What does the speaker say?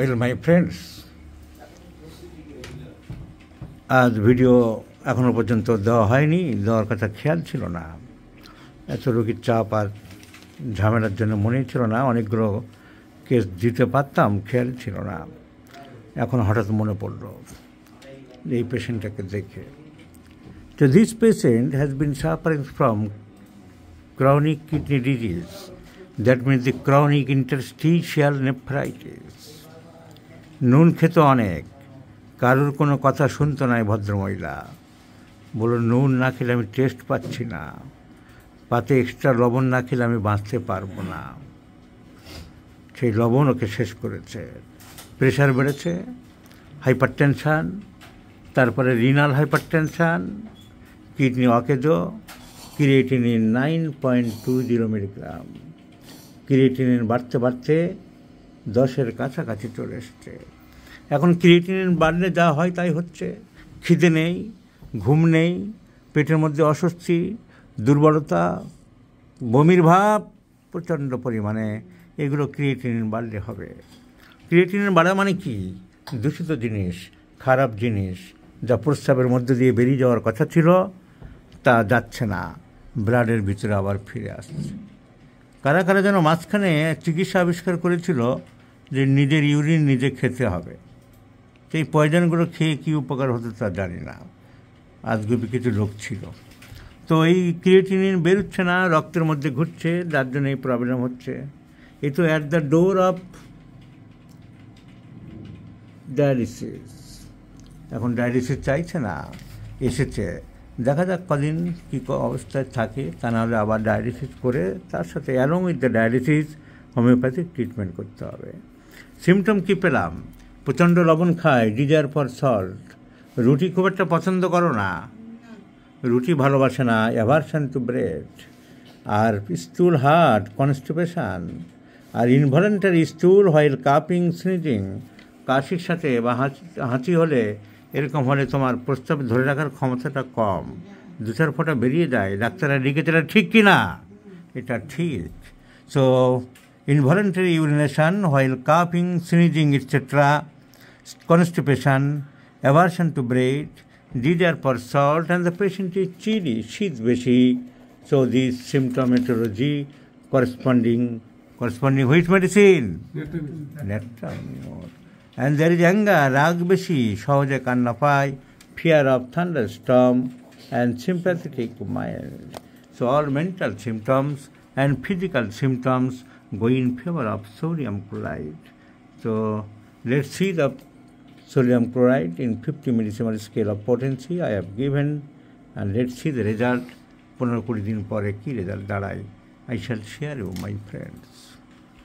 Well, my friends, আজ video এখনও পর্যন্ত দেওয়া হয়নি দেওয়ার কথা খেয়াল ছিল না এত রোগীর চাপ আর ঝামেলার জন্য মনেই ছিল না অনেকগুলো কেস দিতে পারতাম খেয়াল ছিল না এখন হঠাৎ মনে পড়ল এই পেশেন্টটাকে দেখে তো this patient has been suffering from chronic kidney disease that means the chronic interstitial nephritis নুন খেত অনেক কারোর কোনো কথা শুনতো না ভদ্রমহিলা বলো নুন না খেলে আমি টেস্ট পাচ্ছি না পাতে এক্সট্রা লবণ না খেলে আমি বাঁচতে পারবো না সেই লবণ ওকে শেষ করেছে প্রেশার বেড়েছে হাইপার টেনশান তারপরে রিনাল হাইপার টেনশান কিডনি অকেজ creatinine nine point two zero milligram creatinine বাড়তে বাড়তে দশের কাছাকাছি চলে এসছে এখন ক্রিয়েটিনিন বাড়লে যা হয় তাই হচ্ছে খিদে নেই ঘুম নেই পেটের মধ্যে অস্বস্তি দুর্বলতা বমির ভাব প্রচণ্ড পরিমাণে এগুলো ক্রিয়েটিনিন বাড়লে হবে ক্রিয়েটিনিন বাড়া মানে কি দূষিত জিনিস খারাপ জিনিস যা প্রস্রাবের মধ্যে দিয়ে বেরিয়ে যাওয়ার কথা ছিল তা যাচ্ছে না ব্লাডের ভিতরে আবার ফিরে আসছে কারা কারা যেন মাঝখানে চিকিৎসা আবিষ্কার করেছিল যে নিজের ইউরিন নিজে খেতে হবে সেই পয়জনগুলো খেয়ে কী উপকার হতো তা জানি না আজগুবি কিছু রোগ ছিল তো এই ক্রিয়েটিনিন বেরোচ্ছে না রক্তের মধ্যে ঘুরছে যার জন্য এই প্রবলেম হচ্ছে এ তো at the door of dialysis এখন ডায়ালিসিস চাইছে না এসেছে দেখা যাক কদিন কী অবস্থায় থাকে তা নাহলে আবার ডায়ালিসিস করে তার সাথে along with the dialysis homeopathic treatment করতে হবে সিমটম কী পেলাম প্রচণ্ড লবণ খায় ডিজার ফর সল্ট রুটি খুব একটা পছন্দ করো না রুটি ভালোবাসে না অ্যাভারশন টু ব্রেড আর স্টুল হার্ট কনস্টিপেশান আর ইনভলেন্টারি স্টুল হয়েল কাপিং স্নিটিং কাশির সাথে বা হাঁচি হলে এরকম হলে তোমার প্রস্তাব ধরে রাখার ক্ষমতাটা কম দু চার ফোটা বেরিয়ে যায় ডাক্তাররা লিখেছে ঠিক কি না এটা ঠিক সো ইনভলেন্টারি ইউরিনেশান হোয়াইল কাপিং sneezing etcetera constipation, aversion to bread, desire for salt and the patient is chilly, sheet beshi. So this symptomatology corresponding, corresponding which medicine? Nectamine. And there is anger, rag beshi, sahaja fear of thunderstorm and sympathetic mild. So all mental symptoms and physical symptoms go in favor of sodium chloride. So let's see the sodium chloride in 50 millisiemens scale of potency I have given and let's see the result পনেরো কুড়ি দিন পরে কী result দাঁড়ায় I shall share you my